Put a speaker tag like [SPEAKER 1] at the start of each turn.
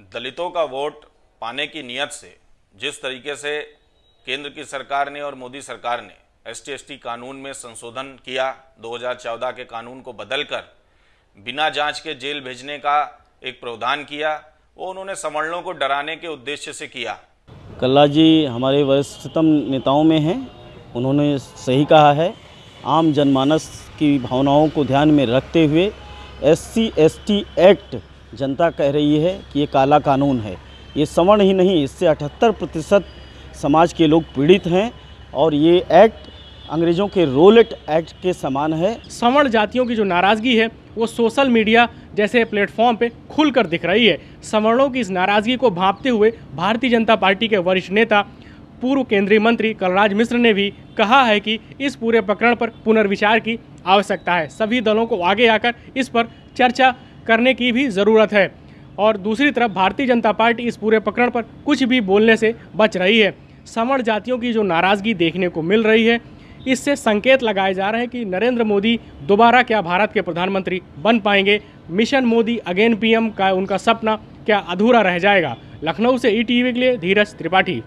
[SPEAKER 1] दलितों का वोट पाने की नीयत से जिस तरीके से केंद्र की सरकार ने और मोदी सरकार ने एस टी कानून में संशोधन किया 2014 के कानून को बदलकर बिना जांच के जेल भेजने का एक प्रावधान किया वो उन्होंने सवर्णों को डराने के उद्देश्य से किया
[SPEAKER 2] कल्ला जी हमारे वरिष्ठतम नेताओं में हैं उन्होंने सही कहा है आम जनमानस की भावनाओं को ध्यान में रखते हुए एस सी एक्ट जनता कह रही है कि ये काला कानून है ये सवर्ण ही नहीं इससे अठहत्तर प्रतिशत समाज
[SPEAKER 3] के लोग पीड़ित हैं और ये एक्ट अंग्रेज़ों के रोलेट एक्ट के समान है सवर्ण जातियों की जो नाराज़गी है वो सोशल मीडिया जैसे प्लेटफॉर्म पे खुलकर दिख रही है सवर्णों की इस नाराज़गी को भांपते हुए भारतीय जनता पार्टी के वरिष्ठ नेता पूर्व केंद्रीय मंत्री कलराज मिश्र ने भी कहा है कि इस पूरे प्रकरण पर पुनर्विचार की आवश्यकता है सभी दलों को आगे आकर इस पर चर्चा करने की भी ज़रूरत है और दूसरी तरफ भारतीय जनता पार्टी इस पूरे प्रकरण पर कुछ भी बोलने से बच रही है सवर्ण जातियों की जो नाराज़गी देखने को मिल रही है इससे संकेत लगाए जा रहे हैं कि नरेंद्र मोदी दोबारा क्या भारत के प्रधानमंत्री बन पाएंगे मिशन मोदी अगेन पीएम का उनका सपना क्या अधूरा रह जाएगा लखनऊ से ई के लिए धीरज त्रिपाठी